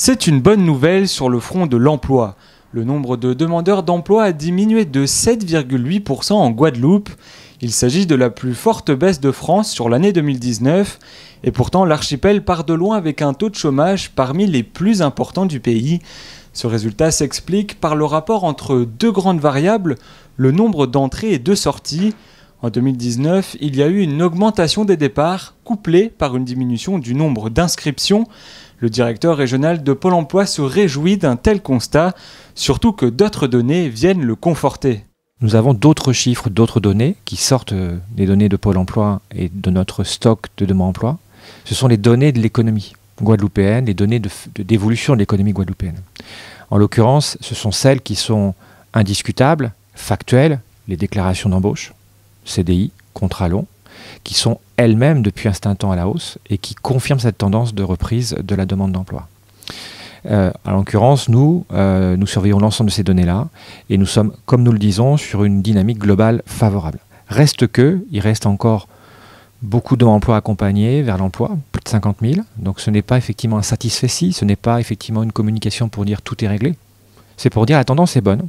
C'est une bonne nouvelle sur le front de l'emploi. Le nombre de demandeurs d'emploi a diminué de 7,8% en Guadeloupe. Il s'agit de la plus forte baisse de France sur l'année 2019, et pourtant l'archipel part de loin avec un taux de chômage parmi les plus importants du pays. Ce résultat s'explique par le rapport entre deux grandes variables, le nombre d'entrées et de sorties. En 2019, il y a eu une augmentation des départs couplée par une diminution du nombre d'inscriptions. Le directeur régional de Pôle Emploi se réjouit d'un tel constat, surtout que d'autres données viennent le conforter. Nous avons d'autres chiffres, d'autres données qui sortent euh, des données de Pôle Emploi et de notre stock de demandes emploi. Ce sont les données de l'économie guadeloupéenne, les données d'évolution de, de l'économie guadeloupéenne. En l'occurrence, ce sont celles qui sont indiscutables, factuelles, les déclarations d'embauche, CDI, contrats longs, qui sont elles-mêmes depuis un certain temps à la hausse et qui confirment cette tendance de reprise de la demande d'emploi. Euh, l'occurrence, nous, euh, nous surveillons l'ensemble de ces données-là et nous sommes, comme nous le disons, sur une dynamique globale favorable. Reste que, il reste encore beaucoup d'emplois accompagnés vers l'emploi, plus de 50 000. Donc ce n'est pas effectivement un satisfait ce n'est pas effectivement une communication pour dire tout est réglé. C'est pour dire la tendance est bonne,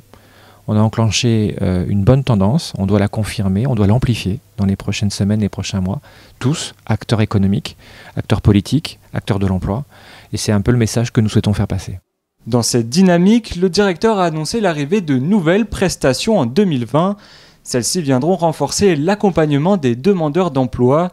on a enclenché euh, une bonne tendance, on doit la confirmer, on doit l'amplifier dans les prochaines semaines, les prochains mois, tous, acteurs économiques, acteurs politiques, acteurs de l'emploi, et c'est un peu le message que nous souhaitons faire passer. Dans cette dynamique, le directeur a annoncé l'arrivée de nouvelles prestations en 2020. Celles-ci viendront renforcer l'accompagnement des demandeurs d'emploi,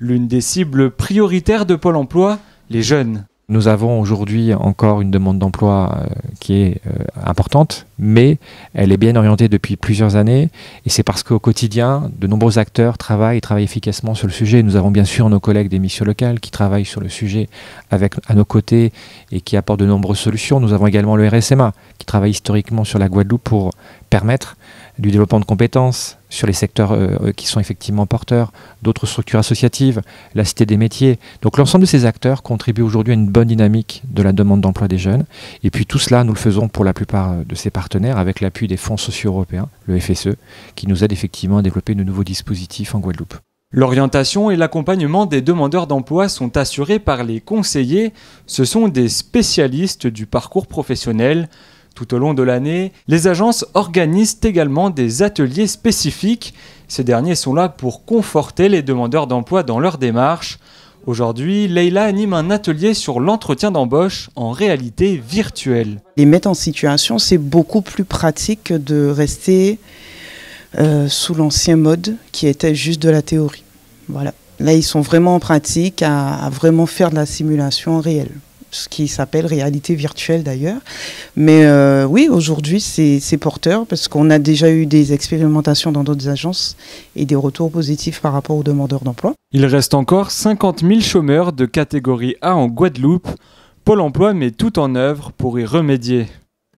l'une des cibles prioritaires de Pôle Emploi, les jeunes. Nous avons aujourd'hui encore une demande d'emploi euh, qui est euh, importante, mais elle est bien orientée depuis plusieurs années. Et c'est parce qu'au quotidien, de nombreux acteurs travaillent et travaillent efficacement sur le sujet. Nous avons bien sûr nos collègues des missions locales qui travaillent sur le sujet avec, à nos côtés et qui apportent de nombreuses solutions. Nous avons également le RSMA qui travaille historiquement sur la Guadeloupe pour permettre du développement de compétences sur les secteurs euh, euh, qui sont effectivement porteurs, d'autres structures associatives, la Cité des métiers. Donc l'ensemble de ces acteurs contribuent aujourd'hui à une bonne dynamique de la demande d'emploi des jeunes. Et puis tout cela, nous le faisons pour la plupart euh, de ces partenaires avec l'appui des fonds sociaux européens, le FSE, qui nous aide effectivement à développer de nouveaux dispositifs en Guadeloupe. L'orientation et l'accompagnement des demandeurs d'emploi sont assurés par les conseillers. Ce sont des spécialistes du parcours professionnel. Tout au long de l'année, les agences organisent également des ateliers spécifiques. Ces derniers sont là pour conforter les demandeurs d'emploi dans leur démarche. Aujourd'hui, Leila anime un atelier sur l'entretien d'embauche en réalité virtuelle. Les mettre en situation, c'est beaucoup plus pratique que de rester euh, sous l'ancien mode qui était juste de la théorie. Voilà. Là, ils sont vraiment en pratique à vraiment faire de la simulation réelle ce qui s'appelle réalité virtuelle d'ailleurs. Mais euh, oui, aujourd'hui, c'est porteur parce qu'on a déjà eu des expérimentations dans d'autres agences et des retours positifs par rapport aux demandeurs d'emploi. Il reste encore 50 000 chômeurs de catégorie A en Guadeloupe. Pôle emploi met tout en œuvre pour y remédier.